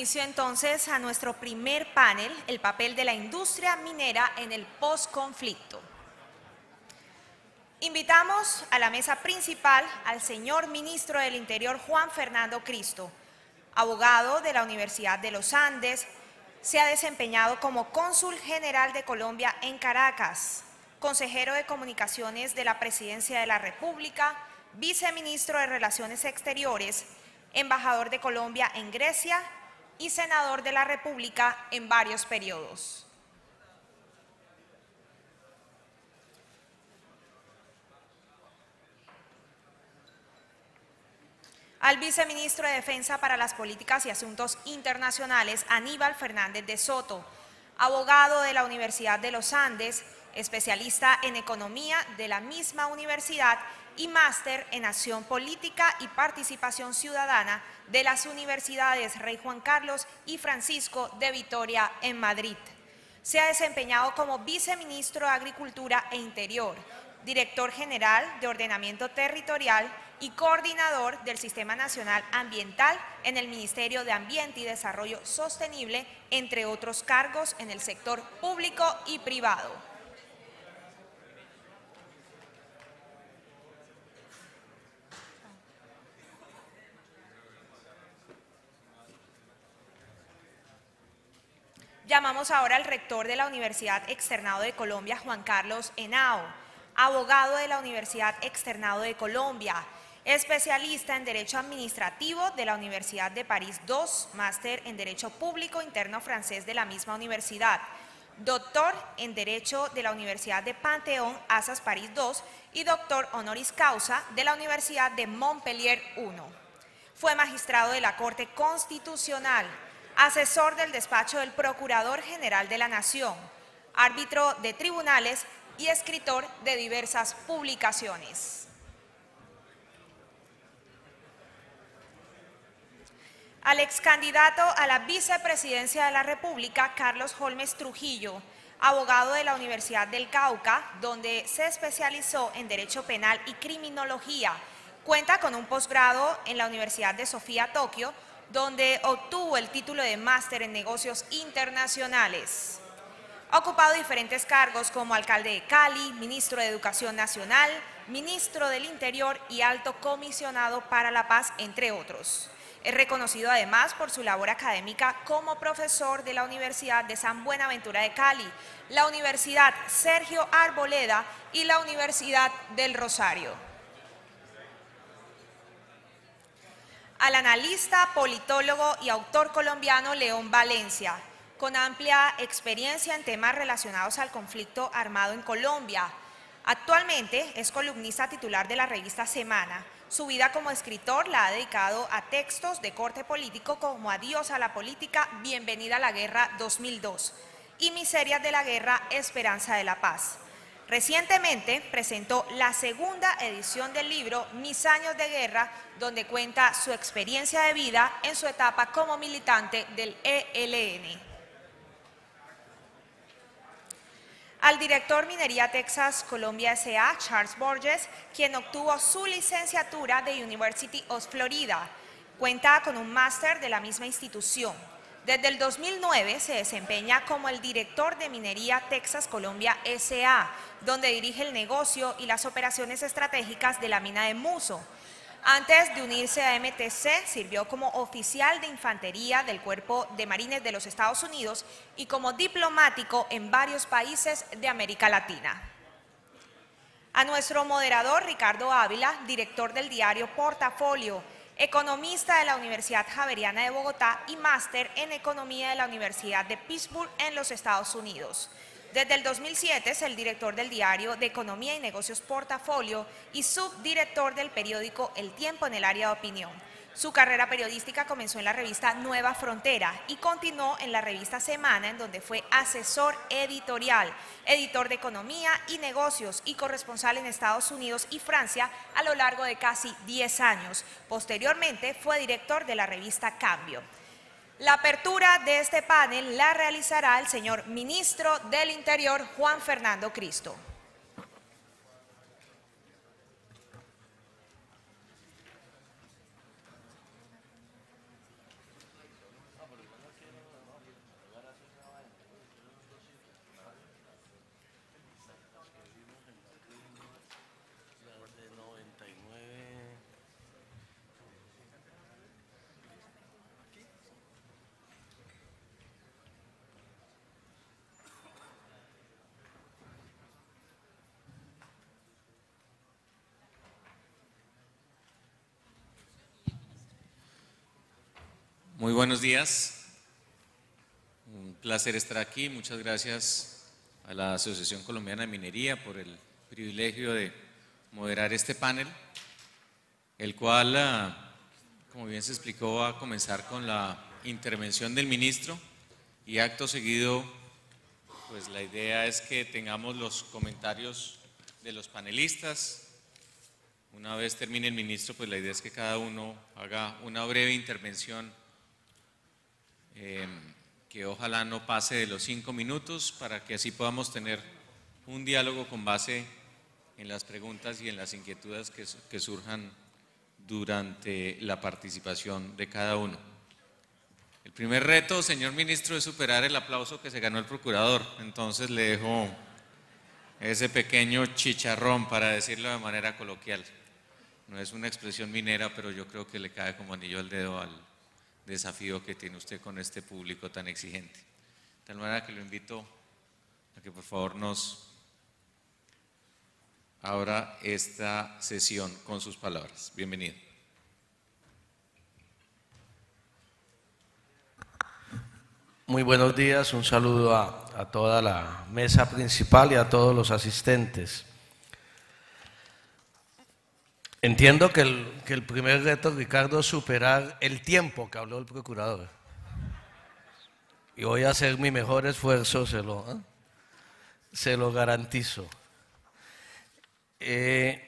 inicio entonces a nuestro primer panel, el papel de la industria minera en el posconflicto. Invitamos a la mesa principal al señor ministro del Interior Juan Fernando Cristo, abogado de la Universidad de los Andes, se ha desempeñado como cónsul general de Colombia en Caracas, consejero de comunicaciones de la Presidencia de la República, viceministro de Relaciones Exteriores, embajador de Colombia en Grecia y senador de la República en varios periodos. al viceministro de Defensa para las Políticas y Asuntos Internacionales, Aníbal Fernández de Soto, abogado de la Universidad de los Andes, especialista en Economía de la misma universidad y máster en Acción Política y Participación Ciudadana de las universidades Rey Juan Carlos y Francisco de Vitoria en Madrid. Se ha desempeñado como viceministro de Agricultura e Interior, director general de Ordenamiento Territorial y coordinador del Sistema Nacional Ambiental en el Ministerio de Ambiente y Desarrollo Sostenible, entre otros cargos en el sector público y privado. Llamamos ahora al rector de la Universidad Externado de Colombia, Juan Carlos Henao, abogado de la Universidad Externado de Colombia, especialista en Derecho Administrativo de la Universidad de París II, máster en Derecho Público Interno Francés de la misma universidad, doctor en Derecho de la Universidad de Panteón Asas París II y doctor honoris causa de la Universidad de Montpellier I. Fue magistrado de la Corte Constitucional, asesor del despacho del Procurador General de la Nación, árbitro de tribunales y escritor de diversas publicaciones. Al ex candidato a la vicepresidencia de la República, Carlos Holmes Trujillo, abogado de la Universidad del Cauca, donde se especializó en Derecho Penal y Criminología. Cuenta con un posgrado en la Universidad de Sofía, Tokio, donde obtuvo el título de máster en negocios internacionales. Ha ocupado diferentes cargos como alcalde de Cali, ministro de Educación Nacional, ministro del Interior y alto comisionado para la paz, entre otros. Es reconocido además por su labor académica como profesor de la Universidad de San Buenaventura de Cali, la Universidad Sergio Arboleda y la Universidad del Rosario. al analista, politólogo y autor colombiano León Valencia, con amplia experiencia en temas relacionados al conflicto armado en Colombia. Actualmente es columnista titular de la revista Semana. Su vida como escritor la ha dedicado a textos de corte político como Adiós a la política, Bienvenida a la guerra 2002 y Miserias de la guerra, Esperanza de la paz. Recientemente presentó la segunda edición del libro Mis años de guerra, donde cuenta su experiencia de vida en su etapa como militante del ELN. al director Minería Texas Colombia S.A., Charles Borges, quien obtuvo su licenciatura de University of Florida. Cuenta con un máster de la misma institución. Desde el 2009 se desempeña como el director de Minería Texas Colombia SA, donde dirige el negocio y las operaciones estratégicas de la mina de Muso. Antes de unirse a MTC, sirvió como oficial de infantería del Cuerpo de Marines de los Estados Unidos y como diplomático en varios países de América Latina. A nuestro moderador Ricardo Ávila, director del diario Portafolio, economista de la Universidad Javeriana de Bogotá y máster en economía de la Universidad de Pittsburgh en los Estados Unidos. Desde el 2007 es el director del diario de Economía y Negocios Portafolio y subdirector del periódico El Tiempo en el área de opinión. Su carrera periodística comenzó en la revista Nueva Frontera y continuó en la revista Semana, en donde fue asesor editorial, editor de economía y negocios y corresponsal en Estados Unidos y Francia a lo largo de casi 10 años. Posteriormente fue director de la revista Cambio. La apertura de este panel la realizará el señor ministro del Interior, Juan Fernando Cristo. Muy buenos días. Un placer estar aquí. Muchas gracias a la Asociación Colombiana de Minería por el privilegio de moderar este panel, el cual, ah, como bien se explicó, va a comenzar con la intervención del ministro y acto seguido, pues la idea es que tengamos los comentarios de los panelistas. Una vez termine el ministro, pues la idea es que cada uno haga una breve intervención Em, que ojalá no pase de los cinco minutos para que así podamos tener un diálogo con base en las preguntas y en las inquietudes que, que surjan durante la participación de cada uno. El primer reto, señor ministro, es superar el aplauso que se ganó el procurador. Entonces le dejo ese pequeño chicharrón, para decirlo de manera coloquial. No es una expresión minera, pero yo creo que le cae como anillo al dedo al, desafío que tiene usted con este público tan exigente. De tal manera que lo invito a que por favor nos abra esta sesión con sus palabras. Bienvenido. Muy buenos días, un saludo a, a toda la mesa principal y a todos los asistentes. Entiendo que el, primer reto, Ricardo, es superar el tiempo que habló el procurador. Y voy a hacer mi mejor esfuerzo, se lo, ¿eh? se lo garantizo. Eh,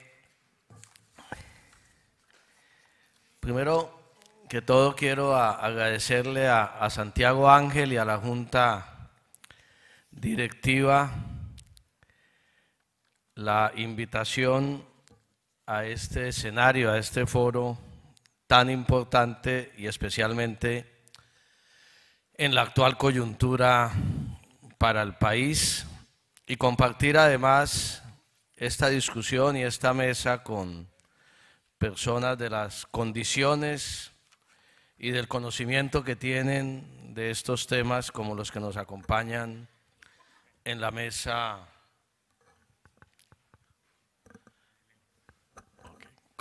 primero que todo quiero agradecerle a Santiago Ángel y a la Junta Directiva la invitación a este escenario, a este foro tan importante y especialmente en la actual coyuntura para el país y compartir además esta discusión y esta mesa con personas de las condiciones y del conocimiento que tienen de estos temas como los que nos acompañan en la mesa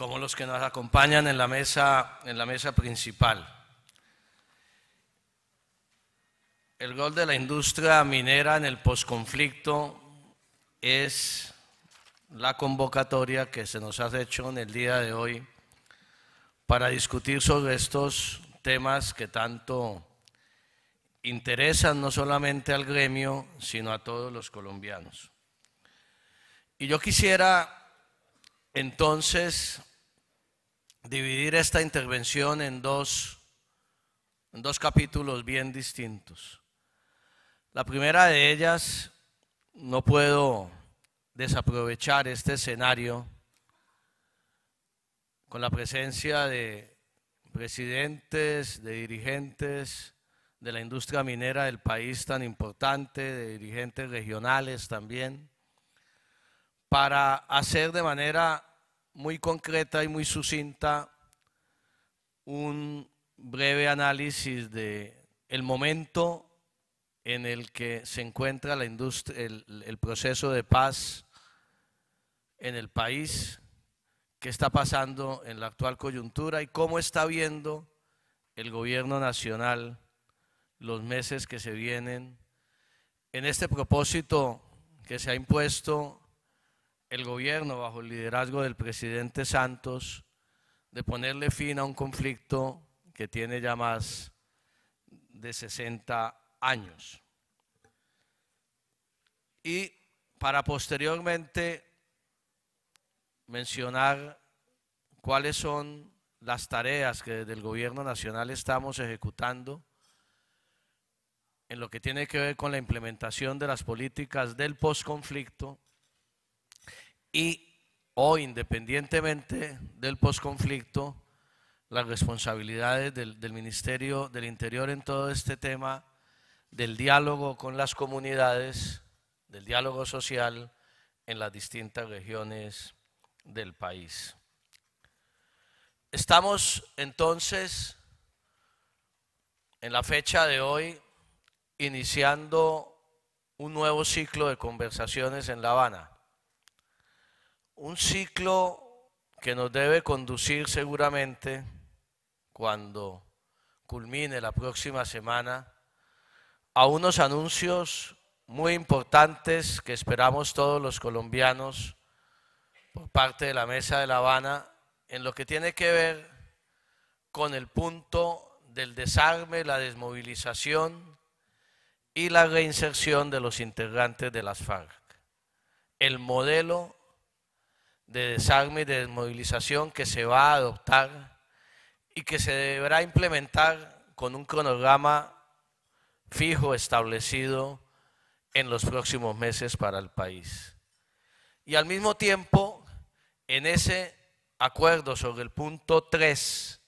como los que nos acompañan en la mesa, en la mesa principal. El rol de la industria minera en el posconflicto es la convocatoria que se nos ha hecho en el día de hoy para discutir sobre estos temas que tanto interesan no solamente al gremio, sino a todos los colombianos. Y yo quisiera entonces dividir esta intervención en dos, dos capítulos bien distintos. La primera de ellas, no puedo desaprovechar este escenario con la presencia de presidentes, de dirigentes de la industria minera del país tan importante, de dirigentes regionales también, para hacer de manera muy concreta y muy sucinta un breve análisis de el momento en el que se encuentra la industria, el, el proceso de paz en el país, qué está pasando en la actual coyuntura y cómo está viendo el gobierno nacional los meses que se vienen en este propósito que se ha impuesto el gobierno, bajo el liderazgo del presidente Santos, de ponerle fin a un conflicto que tiene ya más de 60 años. Y para posteriormente mencionar cuáles son las tareas que desde el gobierno nacional estamos ejecutando en lo que tiene que ver con la implementación de las políticas del posconflicto y hoy, independientemente del posconflicto, las responsabilidades del, del, Ministerio del Interior en todo este tema, del diálogo con las comunidades, del diálogo social en las distintas regiones del país. Estamos entonces, en la fecha de hoy, iniciando un nuevo ciclo de conversaciones en La Habana un ciclo que nos debe conducir seguramente cuando culmine la próxima semana a unos anuncios muy importantes que esperamos todos los colombianos por parte de la Mesa de La Habana en lo que tiene que ver con el punto del desarme, la desmovilización y la reinserción de los integrantes de las FARC. El modelo de desarme y de desmovilización que se va a adoptar y que se deberá implementar con un cronograma fijo establecido en los próximos meses para el país. Y al mismo tiempo, en ese acuerdo sobre el punto 3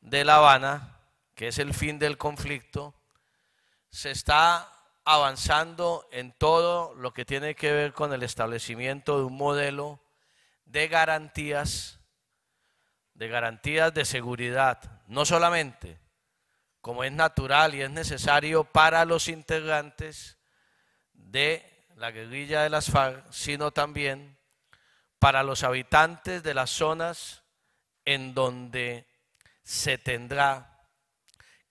de La Habana, que es el fin del conflicto, se está avanzando en todo lo que tiene que ver con el establecimiento de un modelo de garantías, de garantías de seguridad, no solamente como es natural y es necesario para los integrantes de la guerrilla de las FARC, sino también para los habitantes de las zonas en donde se tendrá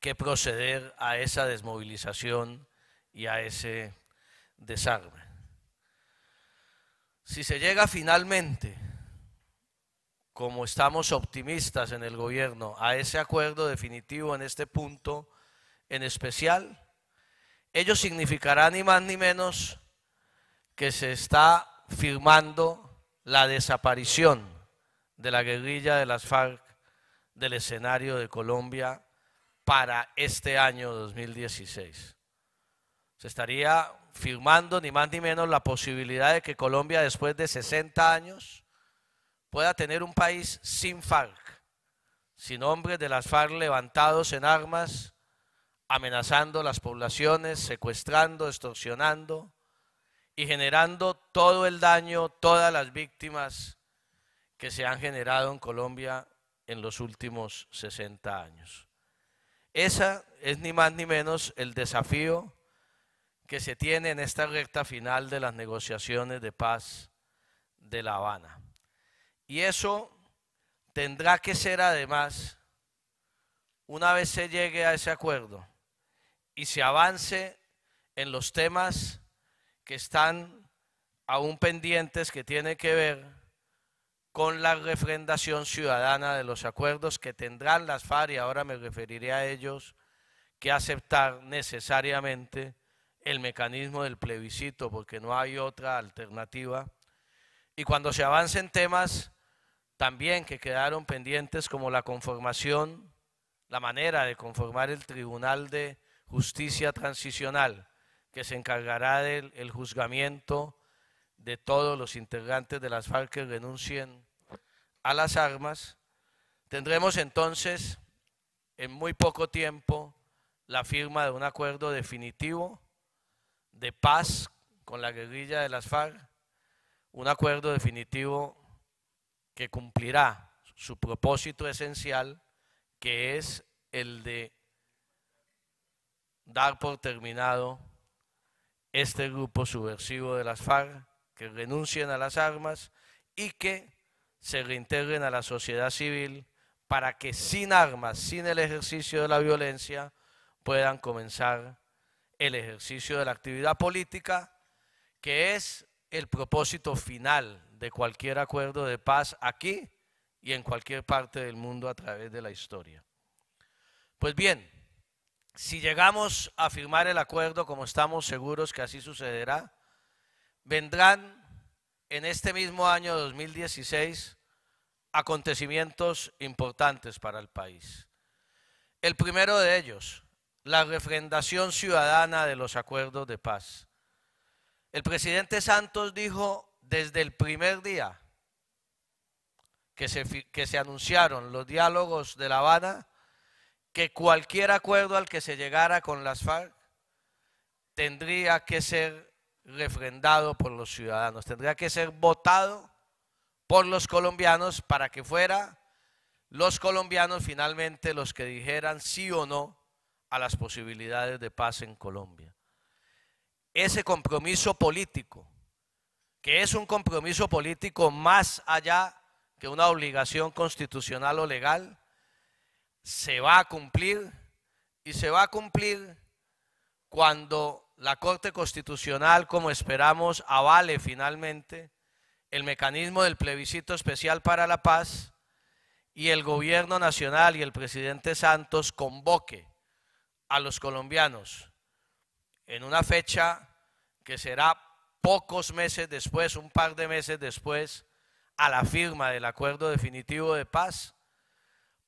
que proceder a esa desmovilización y a ese desarme. Si se llega finalmente como estamos optimistas en el gobierno, a ese acuerdo definitivo en este punto en especial, ello significará ni más ni menos que se está firmando la desaparición de la guerrilla de las FARC del escenario de Colombia para este año 2016. Se estaría firmando ni más ni menos la posibilidad de que Colombia después de 60 años pueda tener un país sin FARC, sin hombres de las FARC levantados en armas, amenazando las poblaciones, secuestrando, extorsionando y generando todo el daño, todas las víctimas que se han generado en Colombia en los últimos 60 años. Ese es ni más ni menos el desafío que se tiene en esta recta final de las negociaciones de paz de La Habana. Y eso tendrá que ser además, una vez se llegue a ese acuerdo y se avance en los temas que están aún pendientes, que tienen que ver con la refrendación ciudadana de los acuerdos que tendrán las FARC, y ahora me referiré a ellos, que aceptar necesariamente el mecanismo del plebiscito, porque no hay otra alternativa. Y cuando se avancen temas también que quedaron pendientes como la conformación, la manera de conformar el Tribunal de Justicia Transicional, que se encargará del juzgamiento de todos los integrantes de las FARC que renuncien a las armas. Tendremos entonces en muy poco tiempo la firma de un acuerdo definitivo de paz con la guerrilla de las FARC, un acuerdo definitivo que cumplirá su propósito esencial, que es el de dar por terminado este grupo subversivo de las FARC, que renuncien a las armas y que se reintegren a la sociedad civil para que sin armas, sin el ejercicio de la violencia, puedan comenzar el ejercicio de la actividad política, que es el propósito final de cualquier acuerdo de paz aquí y en cualquier parte del mundo a través de la historia. Pues bien, si llegamos a firmar el acuerdo como estamos seguros que así sucederá, vendrán en este mismo año 2016 acontecimientos importantes para el país. El primero de ellos, la refrendación ciudadana de los acuerdos de paz. El presidente Santos dijo desde el primer día que se, anunciaron los diálogos de La Habana, que cualquier acuerdo al que se llegara con las FARC tendría que ser refrendado por los ciudadanos, tendría que ser votado por los colombianos para que fuera los colombianos finalmente los que dijeran sí o no a las posibilidades de paz en Colombia. Ese compromiso político que es un compromiso político más allá que una obligación constitucional o legal, se va a cumplir y se va a cumplir cuando la Corte Constitucional, como esperamos, avale finalmente el mecanismo del plebiscito especial para la paz y el gobierno nacional y el presidente Santos convoque a los colombianos en una fecha que será pocos meses después, un par de meses después, a la firma del acuerdo definitivo de paz,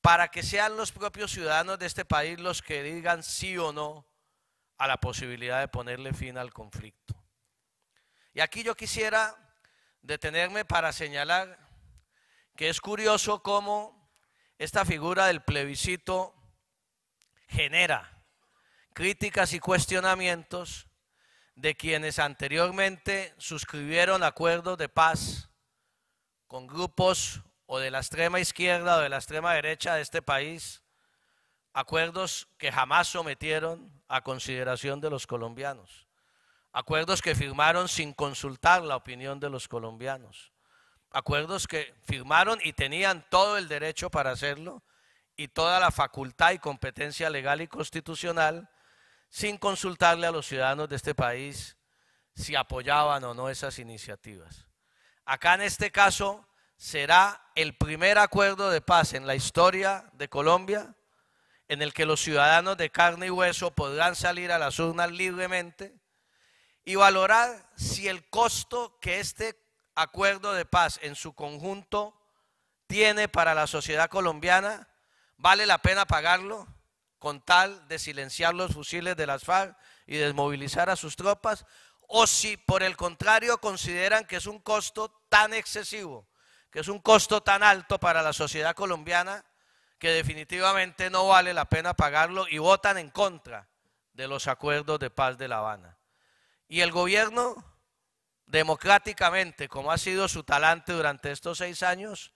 para que sean los propios ciudadanos de este país los que digan sí o no a la posibilidad de ponerle fin al conflicto. Y aquí yo quisiera detenerme para señalar que es curioso cómo esta figura del plebiscito genera críticas y cuestionamientos de quienes anteriormente suscribieron acuerdos de paz con grupos o de la extrema izquierda o de la extrema derecha de este país, acuerdos que jamás sometieron a consideración de los colombianos, acuerdos que firmaron sin consultar la opinión de los colombianos, acuerdos que firmaron y tenían todo el derecho para hacerlo y toda la facultad y competencia legal y constitucional sin consultarle a los ciudadanos de este país si apoyaban o no esas iniciativas. Acá en este caso será el primer acuerdo de paz en la historia de Colombia en el que los ciudadanos de carne y hueso podrán salir a las urnas libremente y valorar si el costo que este acuerdo de paz en su conjunto tiene para la sociedad colombiana, vale la pena pagarlo con tal de silenciar los fusiles de las FARC y desmovilizar a sus tropas, o si por el contrario consideran que es un costo tan excesivo, que es un costo tan alto para la sociedad colombiana, que definitivamente no vale la pena pagarlo y votan en contra de los acuerdos de paz de La Habana. Y el gobierno, democráticamente, como ha sido su talante durante estos seis años,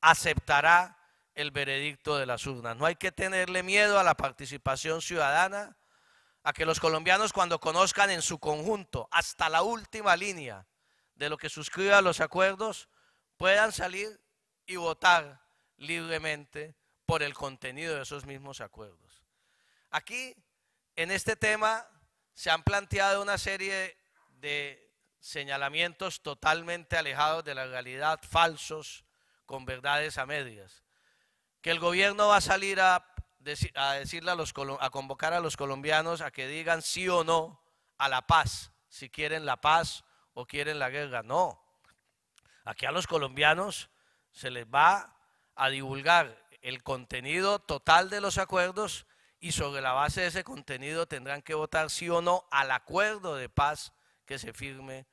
aceptará el veredicto de las urnas. No hay que tenerle miedo a la participación ciudadana, a que los colombianos cuando conozcan en su conjunto hasta la última línea de lo que suscriban los acuerdos, puedan salir y votar libremente por el contenido de esos mismos acuerdos. Aquí, en este tema, se han planteado una serie de señalamientos totalmente alejados de la realidad, falsos, con verdades a medias que el gobierno va a salir a, a a, los, a convocar a los colombianos a que digan sí o no a la paz, si quieren la paz o quieren la guerra. No, aquí a los colombianos se les va a divulgar el contenido total de los acuerdos y sobre la base de ese contenido tendrán que votar sí o no al acuerdo de paz que se firme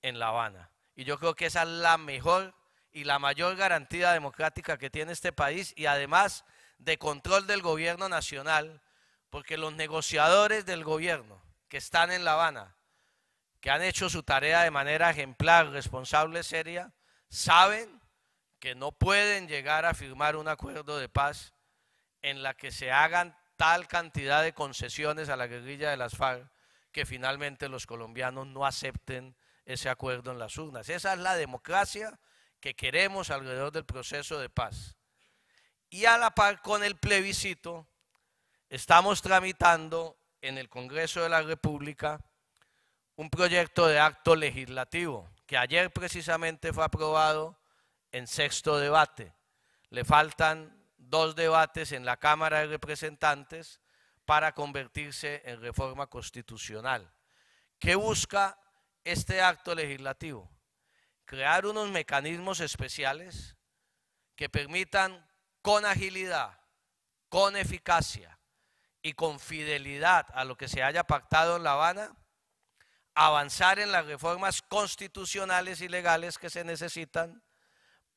en La Habana. Y yo creo que esa es la mejor y la mayor garantía democrática que tiene este país y además de control del gobierno nacional, porque los negociadores del gobierno que están en La Habana, que han hecho su tarea de manera ejemplar, responsable, seria, saben que no pueden llegar a firmar un acuerdo de paz en la que se hagan tal cantidad de concesiones a la guerrilla de las FARC que finalmente los colombianos no acepten ese acuerdo en las urnas. Esa es la democracia que queremos alrededor del proceso de paz. Y a la par con el plebiscito, estamos tramitando en el Congreso de la República un proyecto de acto legislativo que ayer precisamente fue aprobado en sexto debate. Le faltan dos debates en la Cámara de Representantes para convertirse en reforma constitucional. ¿Qué busca este acto legislativo? crear unos mecanismos especiales que permitan con agilidad, con eficacia y con fidelidad a lo que se haya pactado en La Habana, avanzar en las reformas constitucionales y legales que se necesitan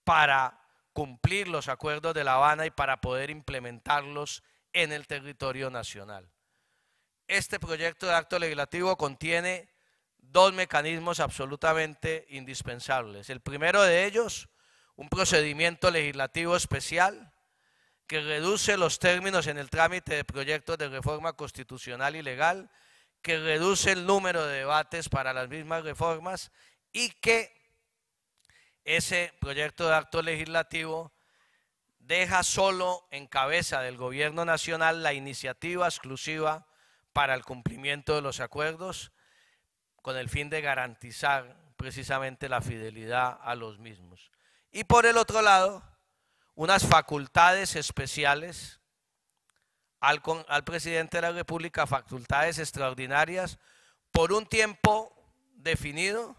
para cumplir los acuerdos de La Habana y para poder implementarlos en el territorio nacional. Este proyecto de acto legislativo contiene dos mecanismos absolutamente indispensables. El primero de ellos, un procedimiento legislativo especial que reduce los términos en el trámite de proyectos de reforma constitucional y legal, que reduce el número de debates para las mismas reformas y que ese proyecto de acto legislativo deja solo en cabeza del gobierno nacional la iniciativa exclusiva para el cumplimiento de los acuerdos con el fin de garantizar precisamente la fidelidad a los mismos. Y por el otro lado, unas facultades especiales al, presidente de la República, facultades extraordinarias por un tiempo definido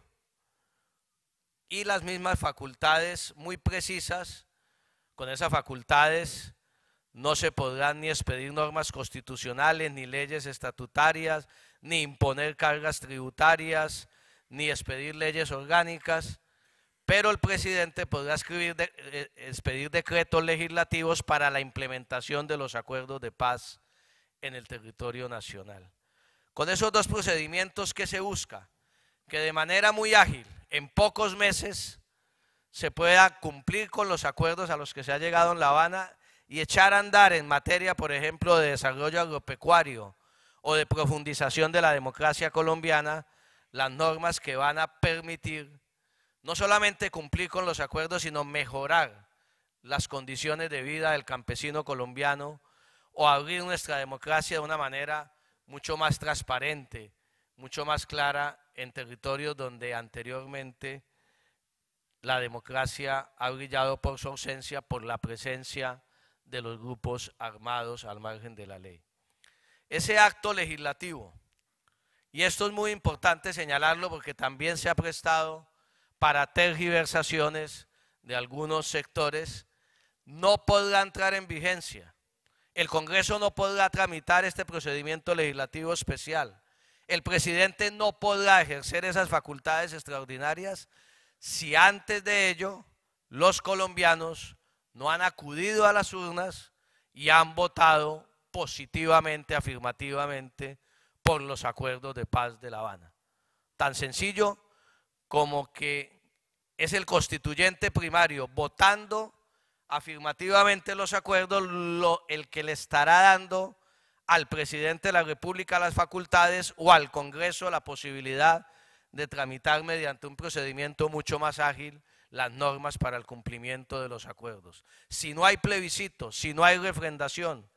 y las mismas facultades muy precisas. Con esas facultades no se podrán ni expedir normas constitucionales, ni leyes estatutarias, ni imponer cargas tributarias, ni expedir leyes orgánicas, pero el presidente podrá escribir eh, expedir decretos legislativos para la implementación de los acuerdos de paz en el territorio nacional. Con esos dos procedimientos que se busca, que de manera muy ágil, en pocos meses, se pueda cumplir con los acuerdos a los que se ha llegado en La Habana y echar a andar en materia, por ejemplo, de desarrollo agropecuario, o de profundización de la democracia colombiana las normas que van a permitir no solamente cumplir con los acuerdos, sino mejorar las condiciones de vida del campesino colombiano o abrir nuestra democracia de una manera mucho más transparente, mucho más clara en territorios donde anteriormente la democracia ha brillado por su ausencia, por la presencia de los grupos armados al margen de la ley ese acto legislativo, y esto es muy importante señalarlo porque también se ha prestado para tergiversaciones de algunos sectores, no podrá entrar en vigencia. El Congreso no podrá tramitar este procedimiento legislativo especial. El presidente no podrá ejercer esas facultades extraordinarias si antes de ello los colombianos no han acudido a las urnas y han votado positivamente, afirmativamente, por los acuerdos de paz de La Habana. Tan sencillo como que es el constituyente primario votando afirmativamente los acuerdos, el que le estará dando al presidente de la República las facultades o al Congreso la posibilidad de tramitar mediante un procedimiento mucho más ágil las normas para el cumplimiento de los acuerdos. Si no hay plebiscito, si no hay refrendación,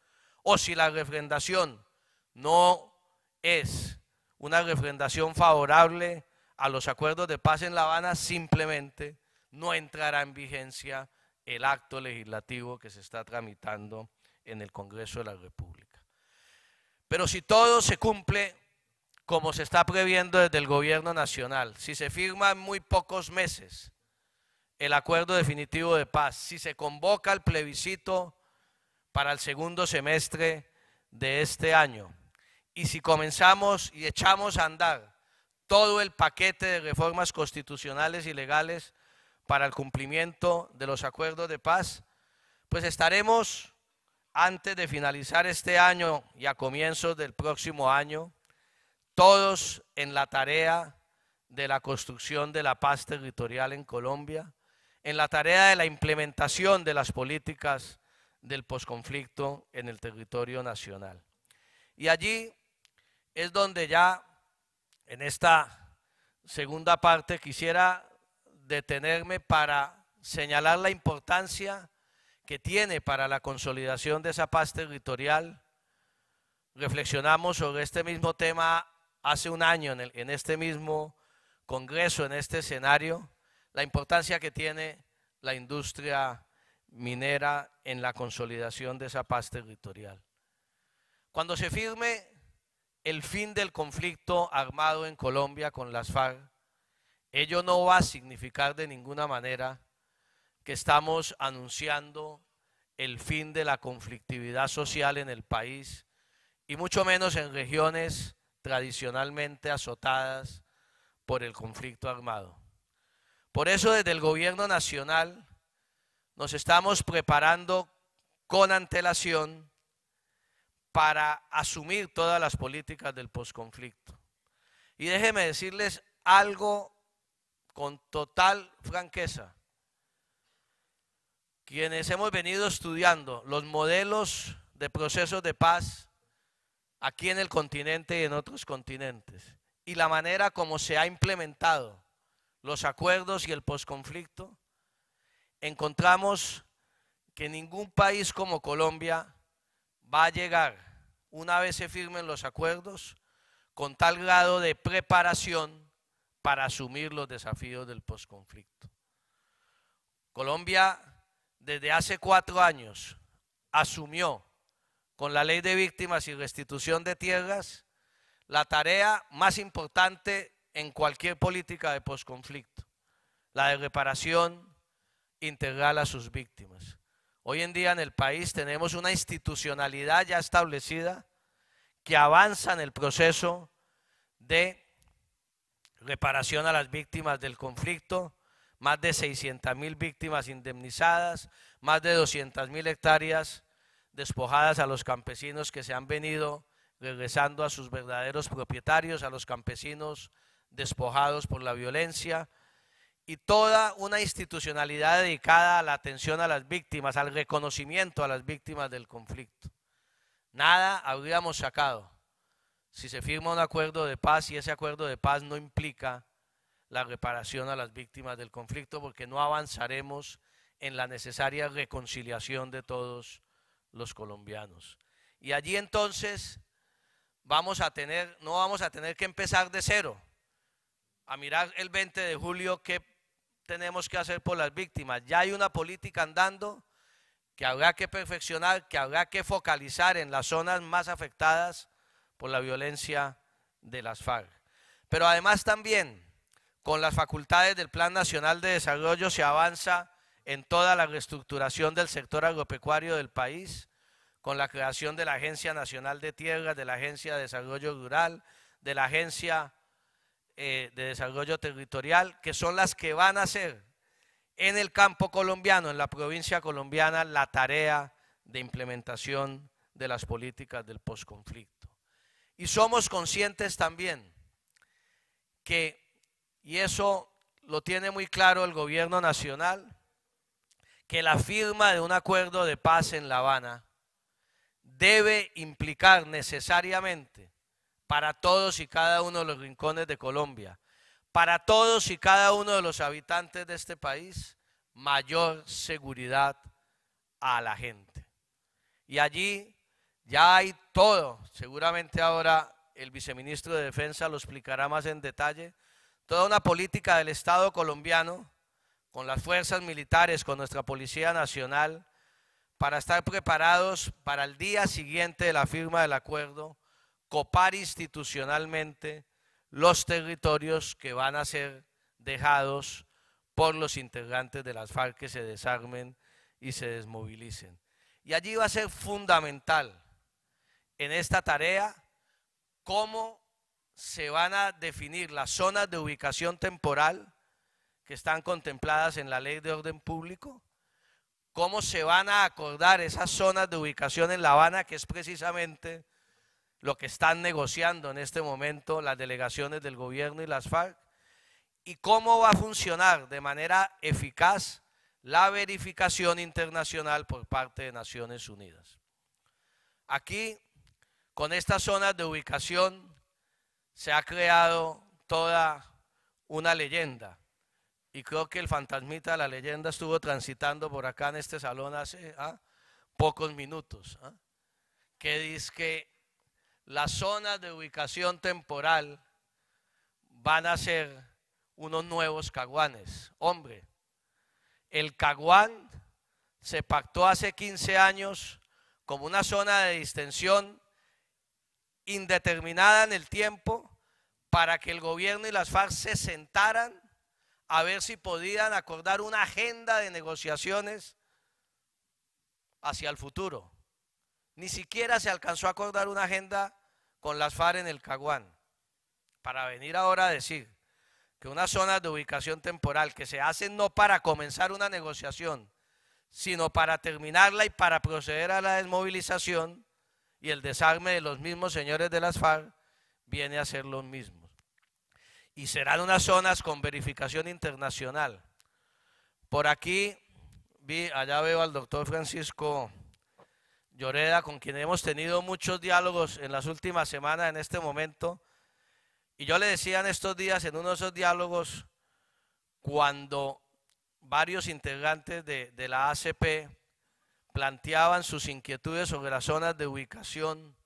o si la refrendación no es una refrendación favorable a los acuerdos de paz en La Habana, simplemente no entrará en vigencia el acto legislativo que se está tramitando en el Congreso de la República. Pero si todo se cumple como se está previendo desde el gobierno nacional, si se firma en muy pocos meses el acuerdo definitivo de paz, si se convoca el plebiscito para el segundo semestre de este año. Y si comenzamos y echamos a andar todo el paquete de reformas constitucionales y legales para el cumplimiento de los acuerdos de paz, pues estaremos antes de finalizar este año y a comienzos del próximo año, todos en la tarea de la construcción de la paz territorial en Colombia, en la tarea de la implementación de las políticas del posconflicto en el territorio nacional. Y allí es donde ya en esta segunda parte quisiera detenerme para señalar la importancia que tiene para la consolidación de esa paz territorial. Reflexionamos sobre este mismo tema hace un año en, en este mismo Congreso, en este escenario, la importancia que tiene la industria minera en la consolidación de esa paz territorial. Cuando se firme el fin del conflicto armado en Colombia con las FARC, ello no va a significar de ninguna manera que estamos anunciando el fin de la conflictividad social en el país y mucho menos en regiones tradicionalmente azotadas por el conflicto armado. Por eso desde el gobierno nacional nos estamos preparando con antelación para asumir todas las políticas del posconflicto. Y déjenme decirles algo con total franqueza. Quienes hemos venido estudiando los modelos de procesos de paz aquí en el continente y en otros continentes, y la manera como se ha implementado los acuerdos y el posconflicto, encontramos que ningún país como Colombia va a llegar, una vez se firmen los acuerdos, con tal grado de preparación para asumir los desafíos del posconflicto. Colombia desde hace cuatro años asumió con la ley de víctimas y restitución de tierras la tarea más importante en cualquier política de posconflicto, la de reparación, integral a sus víctimas. Hoy en día en el país tenemos una institucionalidad ya establecida que avanza en el proceso de reparación a las víctimas del conflicto, más de 600 mil víctimas indemnizadas, más de 200 mil hectáreas despojadas a los campesinos que se han venido regresando a sus verdaderos propietarios, a los campesinos despojados por la violencia, y toda una institucionalidad dedicada a la atención a las víctimas, al reconocimiento a las víctimas del conflicto. Nada habríamos sacado si se firma un acuerdo de paz y ese acuerdo de paz no implica la reparación a las víctimas del conflicto porque no avanzaremos en la necesaria reconciliación de todos los colombianos. Y allí entonces vamos a tener, no vamos a tener que empezar de cero, a mirar el 20 de julio qué tenemos que hacer por las víctimas. Ya hay una política andando que habrá que perfeccionar, que habrá que focalizar en las zonas más afectadas por la violencia de las FARC. Pero además también con las facultades del Plan Nacional de Desarrollo se avanza en toda la reestructuración del sector agropecuario del país, con la creación de la Agencia Nacional de Tierras, de la Agencia de Desarrollo Rural, de la Agencia eh, de Desarrollo Territorial, que son las que van a hacer en el campo colombiano, en la provincia colombiana, la tarea de implementación de las políticas del posconflicto. Y somos conscientes también que, y eso lo tiene muy claro el gobierno nacional, que la firma de un acuerdo de paz en La Habana debe implicar necesariamente para todos y cada uno de los rincones de Colombia, para todos y cada uno de los habitantes de este país, mayor seguridad a la gente. Y allí ya hay todo, seguramente ahora el viceministro de Defensa lo explicará más en detalle, toda una política del Estado colombiano con las fuerzas militares, con nuestra Policía Nacional, para estar preparados para el día siguiente de la firma del acuerdo copar institucionalmente los territorios que van a ser dejados por los integrantes de las FARC que se desarmen y se desmovilicen. Y allí va a ser fundamental en esta tarea cómo se van a definir las zonas de ubicación temporal que están contempladas en la ley de orden público, cómo se van a acordar esas zonas de ubicación en La Habana, que es precisamente lo que están negociando en este momento las delegaciones del gobierno y las FARC y cómo va a funcionar de manera eficaz la verificación internacional por parte de Naciones Unidas. Aquí, con estas zonas de ubicación, se ha creado toda una leyenda. Y creo que el fantasmita de la leyenda estuvo transitando por acá en este salón hace ah, pocos minutos. Ah, que dice que las zonas de ubicación temporal van a ser unos nuevos caguanes. Hombre, el caguan se pactó hace 15 años como una zona de distensión indeterminada en el tiempo para que el gobierno y las FARC se sentaran a ver si podían acordar una agenda de negociaciones hacia el futuro. Ni siquiera se alcanzó a acordar una agenda con las FARC en el Caguán, para venir ahora a decir que unas zonas de ubicación temporal que se hacen no para comenzar una negociación, sino para terminarla y para proceder a la desmovilización y el desarme de los mismos señores de las FARC, viene a ser lo mismo. Y serán unas zonas con verificación internacional. Por aquí vi, allá veo al doctor Francisco Lloreda, con quien hemos tenido muchos diálogos en las últimas semanas, en este momento. Y yo le decía en estos días, en uno de esos diálogos, cuando varios integrantes de, de la ACP planteaban sus inquietudes sobre las zonas de ubicación,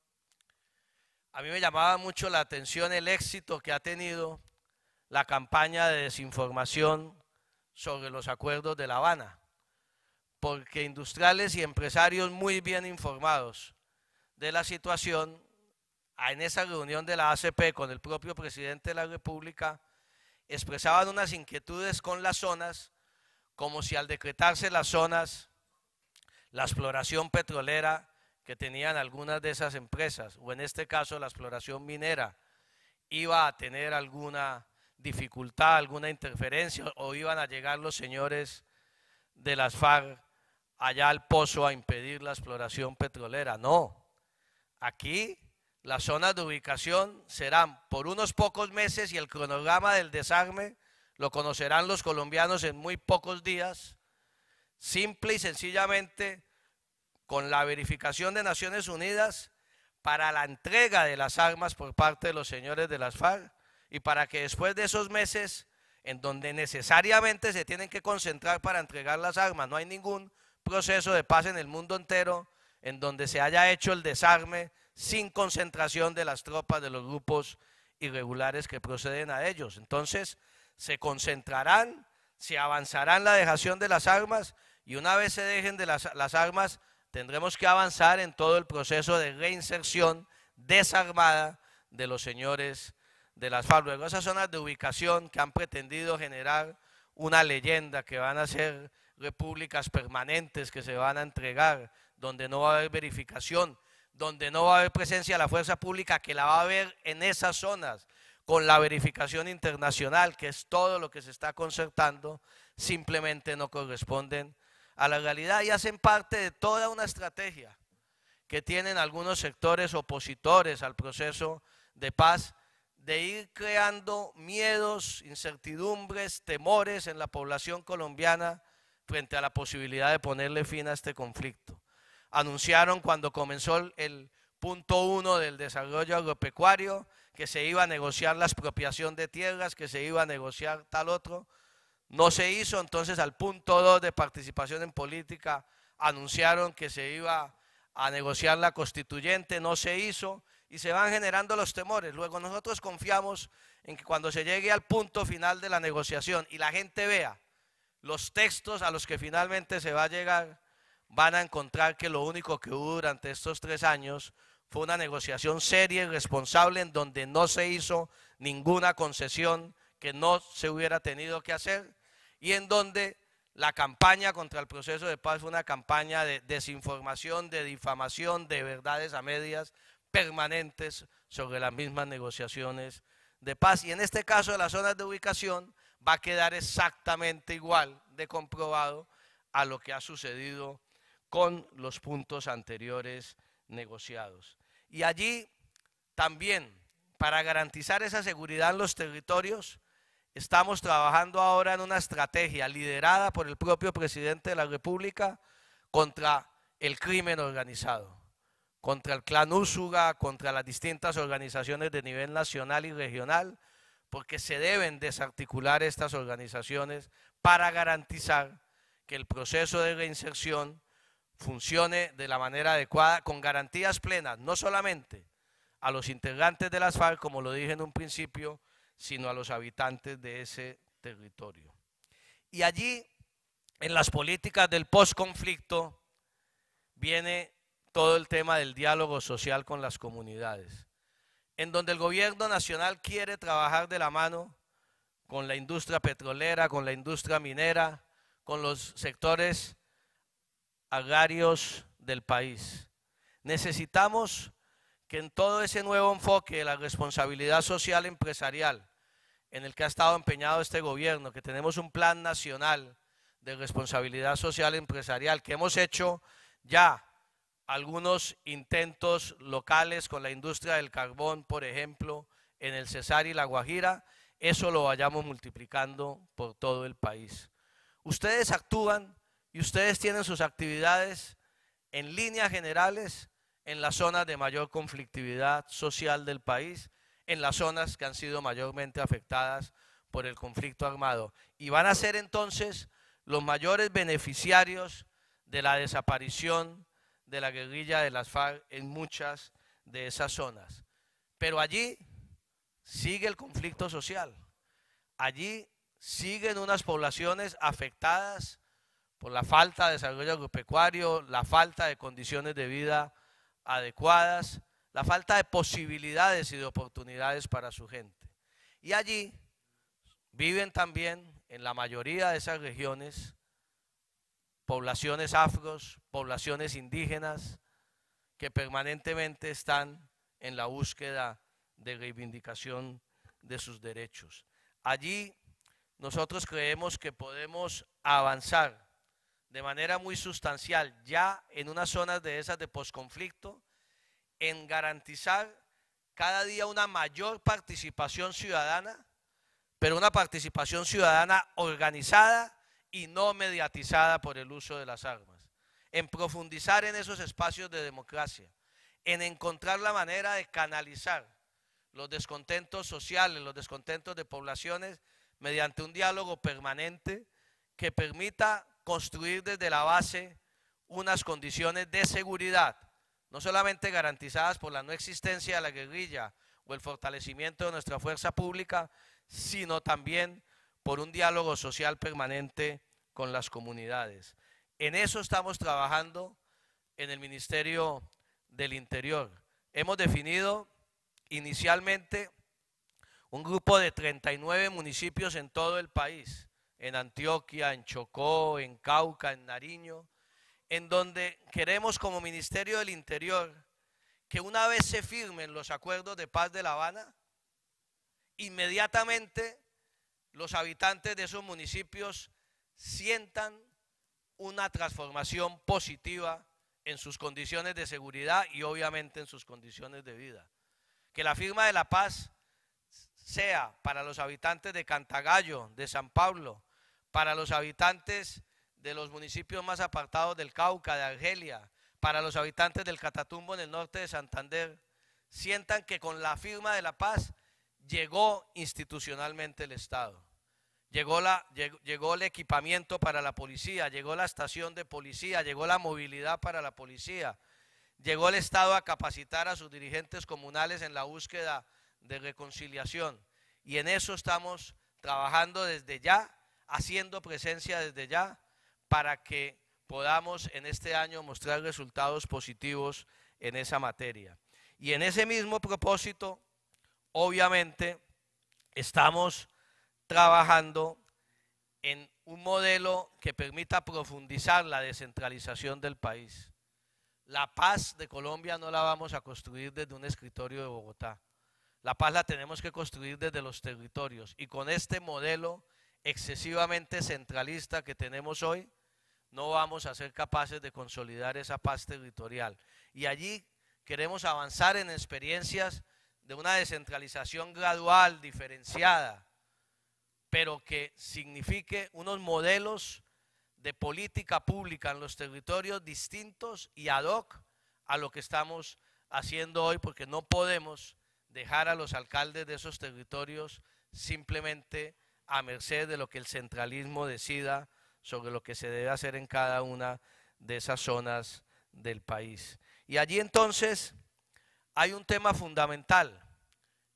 a mí me llamaba mucho la atención el éxito que ha tenido la campaña de desinformación sobre los acuerdos de La Habana porque industriales y empresarios muy bien informados de la situación, ah, en esa reunión de la ACP con el propio presidente de la República, expresaban unas inquietudes con las zonas, como si al decretarse las zonas, la exploración petrolera que tenían algunas de esas empresas, o en este caso la exploración minera, iba a tener alguna dificultad, alguna interferencia, o iban a llegar los señores de las FARC allá al pozo a impedir la exploración petrolera, no. Aquí las zonas de ubicación serán por unos pocos meses y el cronograma del desarme lo conocerán los colombianos en muy pocos días, simple y sencillamente con la verificación de Naciones Unidas para la entrega de las armas por parte de los señores de las FARC y para que después de esos meses en donde necesariamente se tienen que concentrar para entregar las armas, no hay ningún proceso de paz en el mundo entero en donde se haya hecho el desarme sin concentración de las tropas de los grupos irregulares que proceden a ellos. Entonces, se concentrarán, se avanzarán la dejación de las armas y una vez se dejen de las, armas, tendremos que avanzar en todo el proceso de reinserción desarmada de los señores de las FARC. esas zonas de ubicación que han pretendido generar una leyenda que van a ser repúblicas permanentes que se van a entregar, donde no va a haber verificación, donde no va a haber presencia de la fuerza pública que la va a haber en esas zonas, con la verificación internacional, que es todo lo que se está concertando, simplemente no corresponden a la realidad y hacen parte de toda una estrategia que tienen algunos sectores opositores al proceso de paz de ir creando miedos, incertidumbres, temores en la población colombiana frente a la posibilidad de ponerle fin a este conflicto. Anunciaron cuando comenzó el, punto uno del desarrollo agropecuario que se iba a negociar la expropiación de tierras, que se iba a negociar tal otro. No se hizo, entonces al punto 2 de participación en política anunciaron que se iba a negociar la constituyente, no se hizo y se van generando los temores. Luego nosotros confiamos en que cuando se llegue al punto final de la negociación y la gente vea los textos a los que finalmente se va a llegar, van a encontrar que lo único que hubo durante estos tres años fue una negociación seria y responsable en donde no se hizo ninguna concesión que no se hubiera tenido que hacer y en donde la campaña contra el proceso de paz fue una campaña de desinformación, de difamación, de verdades a medias permanentes sobre las mismas negociaciones de paz. Y en este caso de las zonas de ubicación, va a quedar exactamente igual de comprobado a lo que ha sucedido con los puntos anteriores negociados. Y allí también, para garantizar esa seguridad en los territorios, estamos trabajando ahora en una estrategia liderada por el propio presidente de la República contra el crimen organizado, contra el clan Úsuga, contra las distintas organizaciones de nivel nacional y regional, porque se deben desarticular estas organizaciones para garantizar que el proceso de reinserción funcione de la manera adecuada, con garantías plenas, no solamente a los integrantes de las FARC, como lo dije en un principio, sino a los habitantes de ese territorio. Y allí, en las políticas del posconflicto, viene todo el tema del diálogo social con las comunidades en donde el gobierno nacional quiere trabajar de la mano con la industria petrolera, con la industria minera, con los sectores agrarios del país. Necesitamos que en todo ese nuevo enfoque de la responsabilidad social empresarial en el que ha estado empeñado este gobierno, que tenemos un plan nacional de responsabilidad social empresarial que hemos hecho ya algunos intentos locales con la industria del carbón, por ejemplo, en el Cesar y La Guajira, eso lo vayamos multiplicando por todo el país. Ustedes actúan y ustedes tienen sus actividades en líneas generales en las zonas de mayor conflictividad social del país, en las zonas que han sido mayormente afectadas por el conflicto armado. Y van a ser entonces los mayores beneficiarios de la desaparición de la guerrilla de las FARC en muchas de esas zonas. Pero allí sigue el conflicto social. Allí siguen unas poblaciones afectadas por la falta de desarrollo agropecuario, la falta de condiciones de vida adecuadas, la falta de posibilidades y de oportunidades para su gente. Y allí viven también, en la mayoría de esas regiones, poblaciones afros, poblaciones indígenas, que permanentemente están en la búsqueda de reivindicación de sus derechos. Allí nosotros creemos que podemos avanzar de manera muy sustancial ya en unas zonas de esas de posconflicto, en garantizar cada día una mayor participación ciudadana, pero una participación ciudadana organizada y no mediatizada por el uso de las armas, en profundizar en esos espacios de democracia, en encontrar la manera de canalizar los descontentos sociales, los descontentos de poblaciones, mediante un diálogo permanente que permita construir desde la base unas condiciones de seguridad, no solamente garantizadas por la no existencia de la guerrilla o el fortalecimiento de nuestra fuerza pública, sino también por un diálogo social permanente con las comunidades. En eso estamos trabajando en el Ministerio del Interior. Hemos definido inicialmente un grupo de 39 municipios en todo el país, en Antioquia, en Chocó, en Cauca, en Nariño, en donde queremos como Ministerio del Interior que una vez se firmen los acuerdos de paz de La Habana, inmediatamente los habitantes de esos municipios sientan una transformación positiva en sus condiciones de seguridad y obviamente en sus condiciones de vida. Que la firma de la paz sea para los habitantes de Cantagallo, de San Pablo, para los habitantes de los municipios más apartados del Cauca, de Argelia, para los habitantes del Catatumbo en el norte de Santander, sientan que con la firma de la paz llegó institucionalmente el Estado. Llegó, la, llegó, el equipamiento para la policía, llegó la estación de policía, llegó la movilidad para la policía, llegó el Estado a capacitar a sus dirigentes comunales en la búsqueda de reconciliación. Y en eso estamos trabajando desde ya, haciendo presencia desde ya, para que podamos en este año mostrar resultados positivos en esa materia. Y en ese mismo propósito, obviamente estamos trabajando en un modelo que permita profundizar la descentralización del país. La paz de Colombia no la vamos a construir desde un escritorio de Bogotá. La paz la tenemos que construir desde los territorios y con este modelo excesivamente centralista que tenemos hoy, no vamos a ser capaces de consolidar esa paz territorial. Y allí queremos avanzar en experiencias de una descentralización gradual, diferenciada, pero que signifique unos modelos de política pública en los territorios distintos y ad hoc a lo que estamos haciendo hoy, porque no podemos dejar a los alcaldes de esos territorios simplemente a merced de lo que el centralismo decida sobre lo que se debe hacer en cada una de esas zonas del país. Y allí entonces hay un tema fundamental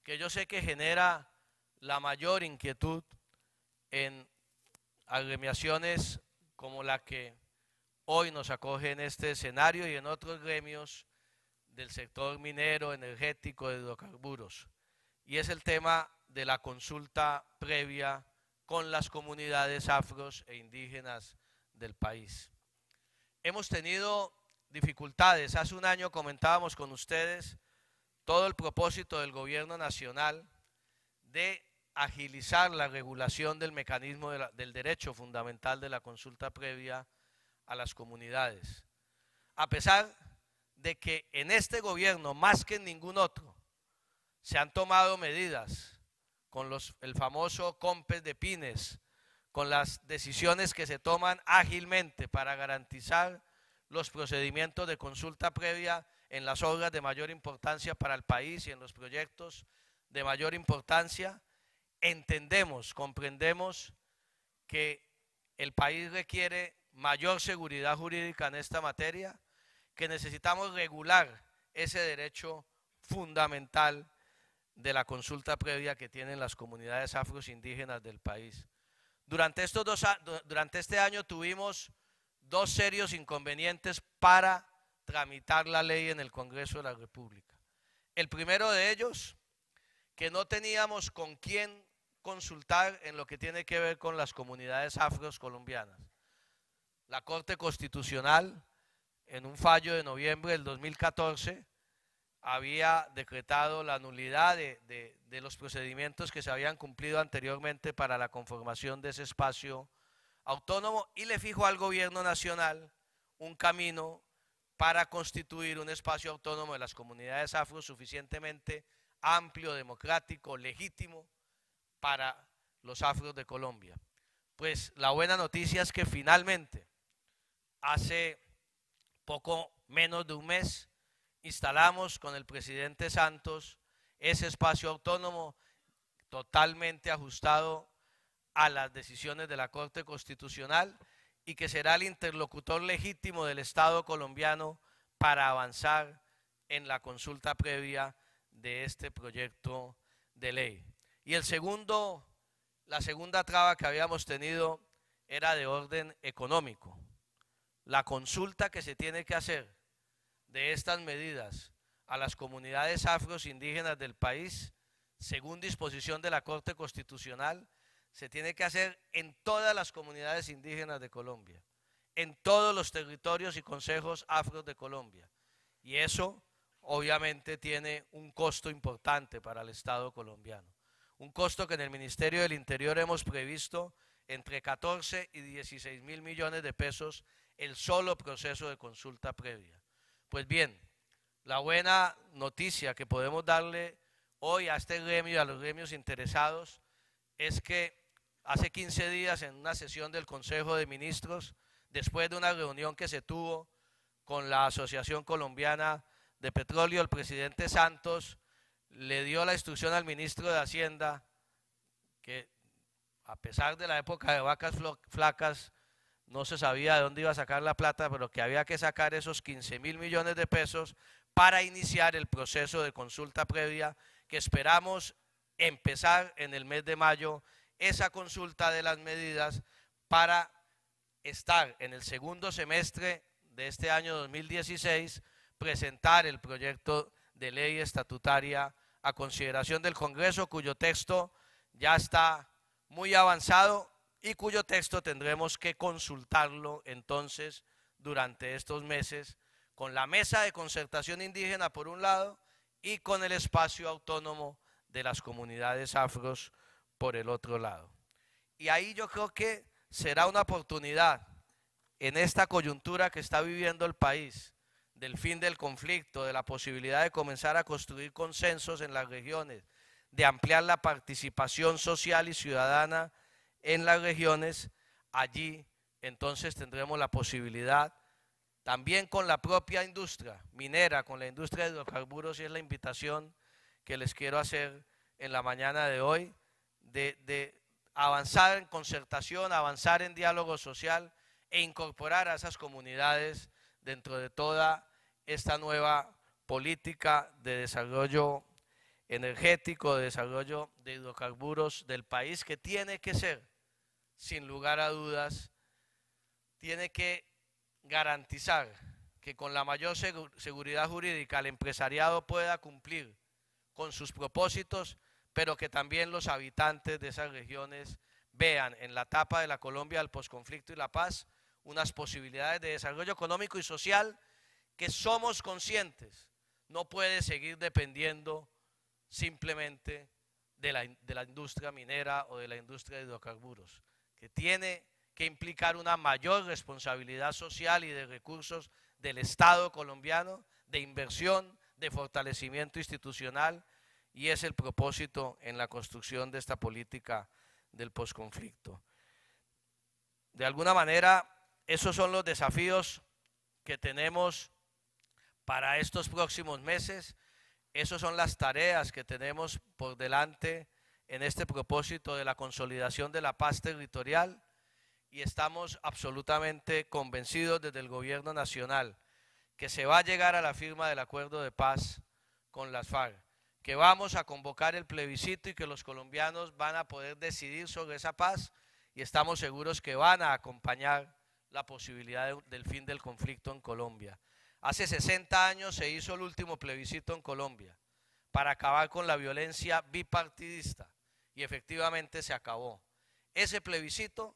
que yo sé que genera la mayor inquietud en agremiaciones como la que hoy nos acoge en este escenario y en otros gremios del sector minero, energético, de hidrocarburos. Y es el tema de la consulta previa con las comunidades afros e indígenas del país. Hemos tenido dificultades. Hace un año comentábamos con ustedes todo el propósito del gobierno nacional de agilizar la regulación del mecanismo del derecho fundamental de la consulta previa a las comunidades. A pesar de que en este gobierno, más que en ningún otro, se han tomado medidas con el famoso COMPES de Pines, con las decisiones que se toman ágilmente para garantizar los procedimientos de consulta previa en las obras de mayor importancia para el país y en los proyectos de mayor importancia, entendemos, comprendemos que el país requiere mayor seguridad jurídica en esta materia, que necesitamos regular ese derecho fundamental de la consulta previa que tienen las comunidades afroindígenas del país. Durante, estos dos, durante este año tuvimos dos serios inconvenientes para tramitar la ley en el Congreso de la República. El primero de ellos, que no teníamos con quién consultar en lo que tiene que ver con las comunidades afrocolombianas. La Corte Constitucional, en un fallo de noviembre del 2014, había decretado la nulidad de, de, los procedimientos que se habían cumplido anteriormente para la conformación de ese espacio autónomo y le fijó al gobierno nacional un camino para constituir un espacio autónomo de las comunidades afro suficientemente amplio, democrático, legítimo para los afros de Colombia. Pues la buena noticia es que finalmente, hace poco menos de un mes, instalamos con el presidente Santos ese espacio autónomo totalmente ajustado a las decisiones de la Corte Constitucional y que será el interlocutor legítimo del Estado colombiano para avanzar en la consulta previa de este proyecto de ley. Y el segundo, la segunda traba que habíamos tenido era de orden económico. La consulta que se tiene que hacer de estas medidas a las comunidades afroindígenas del país, según disposición de la Corte Constitucional, se tiene que hacer en todas las comunidades indígenas de Colombia, en todos los territorios y consejos afro de Colombia. Y eso obviamente tiene un costo importante para el Estado colombiano. Un costo que en el Ministerio del Interior hemos previsto entre 14 y 16 mil millones de pesos el solo proceso de consulta previa. Pues bien, la buena noticia que podemos darle hoy a este gremio y a los gremios interesados es que hace 15 días en una sesión del Consejo de Ministros, después de una reunión que se tuvo con la Asociación Colombiana de Petróleo, el presidente Santos le dio la instrucción al ministro de Hacienda que a pesar de la época de vacas flacas, no se sabía de dónde iba a sacar la plata, pero que había que sacar esos 15 mil millones de pesos para iniciar el proceso de consulta previa que esperamos empezar en el mes de mayo esa consulta de las medidas para estar en el segundo semestre de este año 2016, presentar el proyecto de ley estatutaria a consideración del Congreso, cuyo texto ya está muy avanzado y cuyo texto tendremos que consultarlo entonces durante estos meses con la mesa de concertación indígena por un lado y con el espacio autónomo de las comunidades afros por el otro lado. Y ahí yo creo que será una oportunidad en esta coyuntura que está viviendo el país, del fin del conflicto, de la posibilidad de comenzar a construir consensos en las regiones, de ampliar la participación social y ciudadana en las regiones, allí entonces tendremos la posibilidad, también con la propia industria minera, con la industria de hidrocarburos, y es la invitación que les quiero hacer en la mañana de hoy, de, avanzar en concertación, avanzar en diálogo social e incorporar a esas comunidades dentro de toda esta nueva política de desarrollo energético, de desarrollo de hidrocarburos del país, que tiene que ser, sin lugar a dudas, tiene que garantizar que con la mayor seguridad jurídica el empresariado pueda cumplir con sus propósitos pero que también los habitantes de esas regiones vean en la etapa de la Colombia del posconflicto y la paz unas posibilidades de desarrollo económico y social que somos conscientes no puede seguir dependiendo simplemente de la, de la, industria minera o de la industria de hidrocarburos, que tiene que implicar una mayor responsabilidad social y de recursos del Estado colombiano, de inversión, de fortalecimiento institucional y es el propósito en la construcción de esta política del posconflicto. De alguna manera, esos son los desafíos que tenemos para estos próximos meses. Esas son las tareas que tenemos por delante en este propósito de la consolidación de la paz territorial y estamos absolutamente convencidos desde el gobierno nacional que se va a llegar a la firma del acuerdo de paz con las FARC que vamos a convocar el plebiscito y que los colombianos van a poder decidir sobre esa paz y estamos seguros que van a acompañar la posibilidad del fin del conflicto en Colombia. Hace 60 años se hizo el último plebiscito en Colombia para acabar con la violencia bipartidista y efectivamente se acabó. Ese plebiscito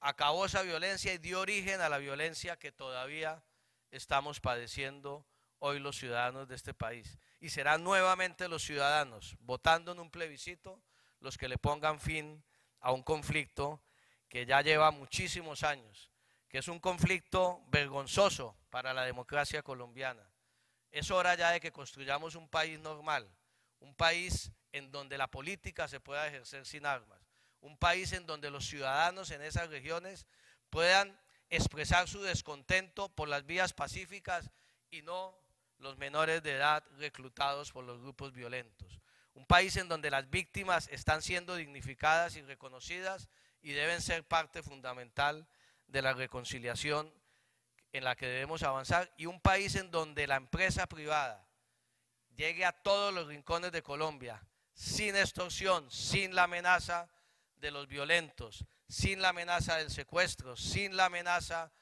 acabó esa violencia y dio origen a la violencia que todavía estamos padeciendo hoy los ciudadanos de este país y serán nuevamente los ciudadanos, votando en un plebiscito, los que le pongan fin a un conflicto que ya lleva muchísimos años, que es un conflicto vergonzoso para la democracia colombiana. Es hora ya de que construyamos un país normal, un país en donde la política se pueda ejercer sin armas, un país en donde los ciudadanos en esas regiones puedan expresar su descontento por las vías pacíficas y no los menores de edad reclutados por los grupos violentos. Un país en donde las víctimas están siendo dignificadas y reconocidas y deben ser parte fundamental de la reconciliación en la que debemos avanzar. Y un país en donde la empresa privada llegue a todos los rincones de Colombia sin extorsión, sin la amenaza de los violentos, sin la amenaza del secuestro, sin la amenaza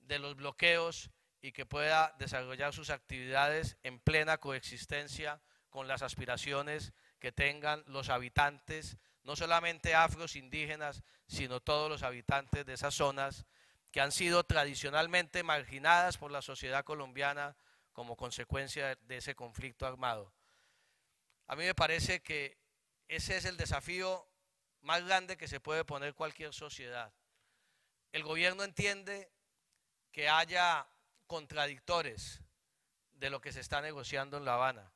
de los bloqueos y que pueda desarrollar sus actividades en plena coexistencia con las aspiraciones que tengan los habitantes, no solamente afros indígenas, sino todos los habitantes de esas zonas que han sido tradicionalmente marginadas por la sociedad colombiana como consecuencia de ese conflicto armado. A mí me parece que ese es el desafío más grande que se puede poner cualquier sociedad. El gobierno entiende que haya contradictores de lo que se está negociando en La Habana.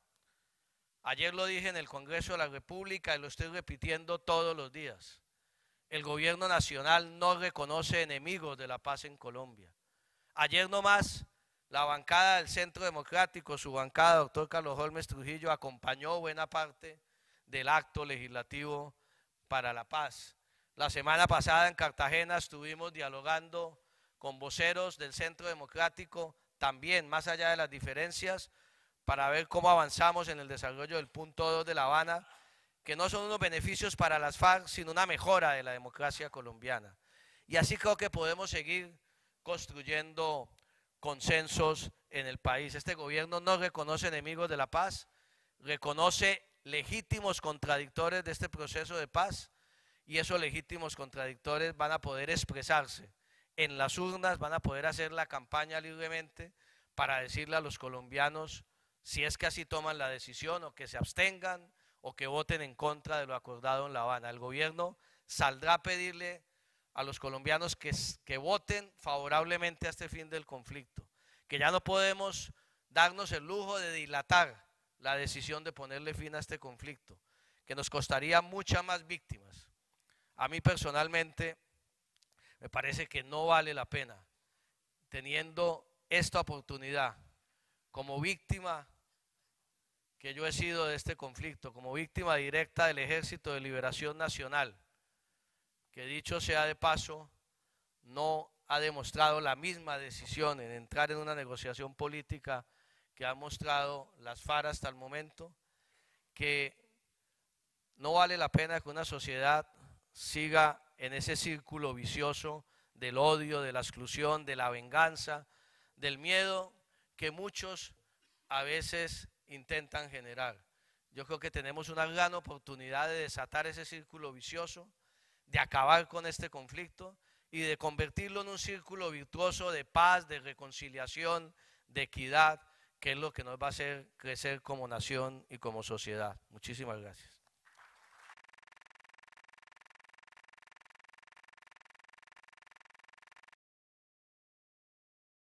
Ayer lo dije en el Congreso de la República y lo estoy repitiendo todos los días. El gobierno nacional no reconoce enemigos de la paz en Colombia. Ayer nomás la bancada del Centro Democrático, su bancada, doctor Carlos Holmes Trujillo, acompañó buena parte del acto legislativo para la paz. La semana pasada en Cartagena estuvimos dialogando con voceros del Centro Democrático, también más allá de las diferencias, para ver cómo avanzamos en el desarrollo del punto 2 de La Habana, que no son unos beneficios para las FARC, sino una mejora de la democracia colombiana. Y así creo que podemos seguir construyendo consensos en el país. Este gobierno no reconoce enemigos de la paz, reconoce legítimos contradictores de este proceso de paz y esos legítimos contradictores van a poder expresarse en las urnas van a poder hacer la campaña libremente para decirle a los colombianos si es que así toman la decisión o que se abstengan o que voten en contra de lo acordado en La Habana. El gobierno saldrá a pedirle a los colombianos que, voten favorablemente a este fin del conflicto, que ya no podemos darnos el lujo de dilatar la decisión de ponerle fin a este conflicto, que nos costaría muchas más víctimas. A mí personalmente me parece que no vale la pena, teniendo esta oportunidad como víctima que yo he sido de este conflicto, como víctima directa del Ejército de Liberación Nacional, que dicho sea de paso, no ha demostrado la misma decisión en entrar en una negociación política que ha mostrado las faras hasta el momento, que no vale la pena que una sociedad siga en ese círculo vicioso del odio, de la exclusión, de la venganza, del miedo que muchos a veces intentan generar. Yo creo que tenemos una gran oportunidad de desatar ese círculo vicioso, de acabar con este conflicto y de convertirlo en un círculo virtuoso de paz, de reconciliación, de equidad, que es lo que nos va a hacer crecer como nación y como sociedad. Muchísimas gracias.